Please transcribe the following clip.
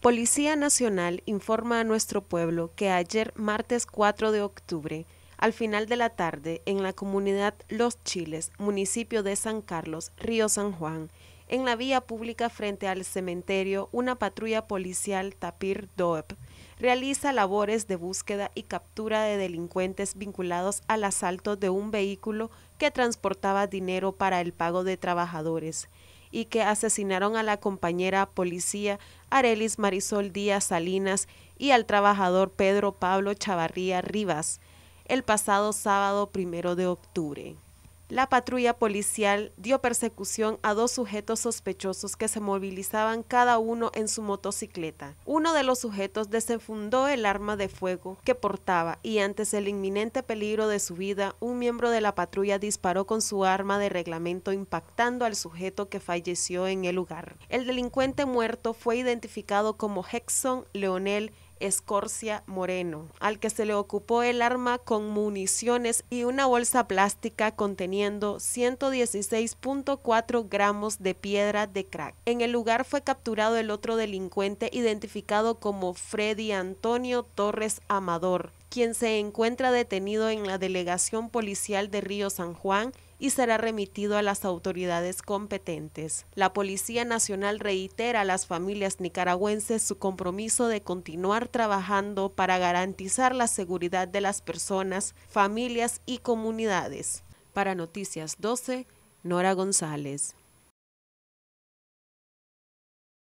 Policía Nacional informa a nuestro pueblo que ayer, martes 4 de octubre, al final de la tarde, en la comunidad Los Chiles, municipio de San Carlos, Río San Juan, en la vía pública frente al cementerio, una patrulla policial Tapir Doeb realiza labores de búsqueda y captura de delincuentes vinculados al asalto de un vehículo que transportaba dinero para el pago de trabajadores y que asesinaron a la compañera policía Arelis Marisol Díaz Salinas y al trabajador Pedro Pablo Chavarría Rivas el pasado sábado primero de octubre la patrulla policial dio persecución a dos sujetos sospechosos que se movilizaban cada uno en su motocicleta. Uno de los sujetos desenfundó el arma de fuego que portaba y antes el inminente peligro de su vida, un miembro de la patrulla disparó con su arma de reglamento impactando al sujeto que falleció en el lugar. El delincuente muerto fue identificado como Hexon Leonel Escorcia Moreno, al que se le ocupó el arma con municiones y una bolsa plástica conteniendo 116.4 gramos de piedra de crack. En el lugar fue capturado el otro delincuente identificado como Freddy Antonio Torres Amador, quien se encuentra detenido en la delegación policial de Río San Juan y será remitido a las autoridades competentes. La Policía Nacional reitera a las familias nicaragüenses su compromiso de continuar trabajando para garantizar la seguridad de las personas, familias y comunidades. Para Noticias 12, Nora González.